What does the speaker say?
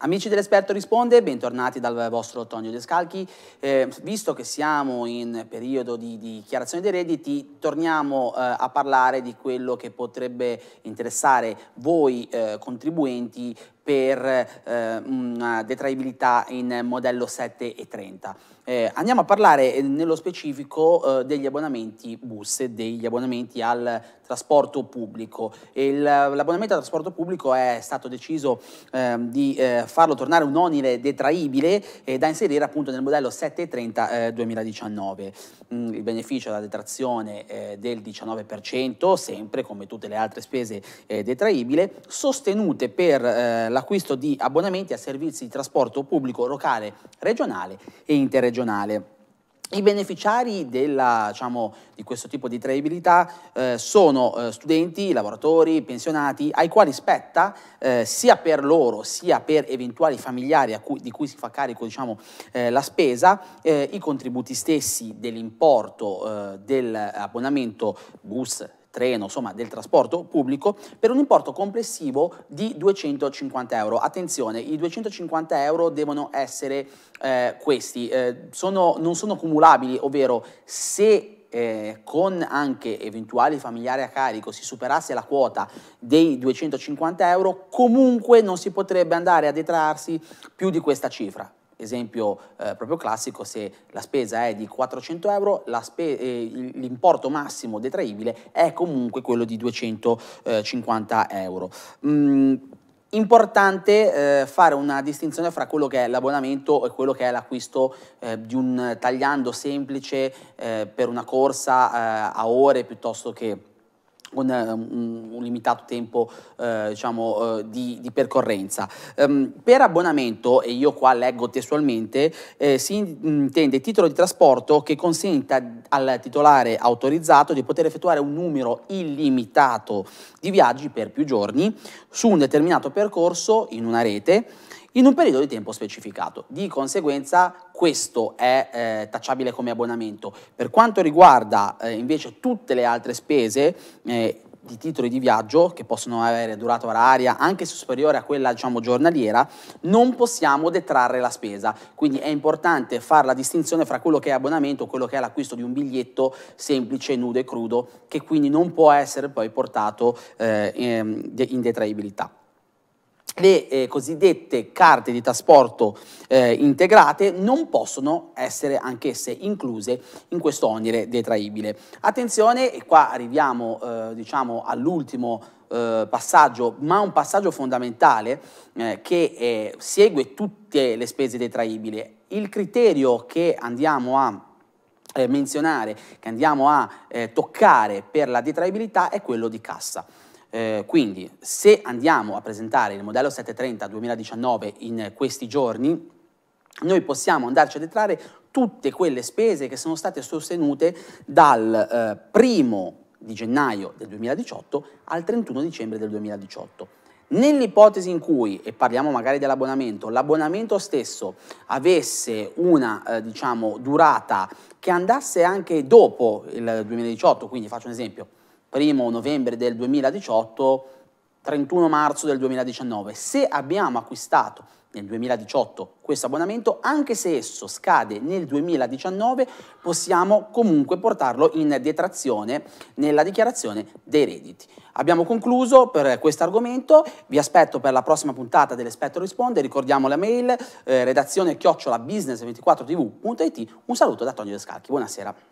Amici dell'esperto risponde, bentornati dal vostro Tonio Descalchi. Eh, visto che siamo in periodo di, di dichiarazione dei redditi, torniamo eh, a parlare di quello che potrebbe interessare voi eh, contribuenti per eh, una detraibilità in modello 7 e 30. Eh, andiamo a parlare eh, nello specifico eh, degli abbonamenti bus, degli abbonamenti al trasporto pubblico. l'abbonamento al trasporto pubblico è stato deciso ehm, di eh, farlo tornare un onere detraibile eh, da inserire appunto nel modello 7 e 30 2019. Mm, il beneficio della detrazione del 19%, sempre come tutte le altre spese detraibile, sostenute per eh, la l'acquisto di abbonamenti a servizi di trasporto pubblico locale, regionale e interregionale. I beneficiari della, diciamo, di questo tipo di traibilità eh, sono eh, studenti, lavoratori, pensionati, ai quali spetta eh, sia per loro sia per eventuali familiari cui, di cui si fa carico diciamo, eh, la spesa eh, i contributi stessi dell'importo eh, dell'abbonamento bus, treno, insomma del trasporto pubblico, per un importo complessivo di 250 euro. Attenzione, i 250 euro devono essere eh, questi, eh, sono, non sono cumulabili, ovvero se eh, con anche eventuali familiari a carico si superasse la quota dei 250 euro, comunque non si potrebbe andare a detrarsi più di questa cifra esempio eh, proprio classico, se la spesa è di 400 euro, eh, l'importo massimo detraibile è comunque quello di 250 eh, euro. Mm, Importante eh, fare una distinzione fra quello che è l'abbonamento e quello che è l'acquisto eh, di un tagliando semplice eh, per una corsa eh, a ore piuttosto che un, un, un, limitato tempo eh, diciamo, eh, di, di, percorrenza. Um, per abbonamento, e io qua leggo testualmente, eh, si intende titolo di trasporto che consenta al titolare autorizzato di poter effettuare un numero illimitato di viaggi per più giorni su un determinato percorso in una rete in un periodo di tempo specificato. Di conseguenza questo è eh, tacciabile come abbonamento. Per quanto riguarda eh, invece tutte le altre spese, eh, di titoli di viaggio che possono avere durata oraria anche superiore a quella diciamo giornaliera non possiamo detrarre la spesa quindi è importante fare la distinzione fra quello che è abbonamento e quello che è l'acquisto di un biglietto semplice nudo e crudo che quindi non può essere poi portato eh, ehm, in detraibilità le eh, cosiddette carte di trasporto eh, integrate non possono essere anch'esse incluse in questo onere detraibile. Attenzione, e qua arriviamo eh, diciamo all'ultimo eh, passaggio, ma un passaggio fondamentale eh, che eh, segue tutte le spese detraibili. Il criterio che andiamo a menzionare, che andiamo a toccare per la detraibilità è quello di cassa. Eh, quindi se andiamo a presentare il modello 730 2019 in questi giorni, noi possiamo andarci a detrarre tutte quelle spese che sono state sostenute dal eh, primo di gennaio del 2018 al 31 dicembre del 2018. Nell'ipotesi in cui, e parliamo magari dell'abbonamento, l'abbonamento stesso avesse una eh, diciamo, durata che andasse anche dopo il 2018, quindi faccio un esempio, 1 novembre del 2018, 31 marzo del 2019. Se abbiamo acquistato nel 2018 questo abbonamento, anche se esso scade nel 2019, possiamo comunque portarlo in detrazione nella dichiarazione dei redditi. Abbiamo concluso per questo argomento, vi aspetto per la prossima puntata dell'Espetto Risponde, ricordiamo la mail eh, redazione chiocciolabusiness 24 tvit un saluto da Antonio Descalchi, buonasera.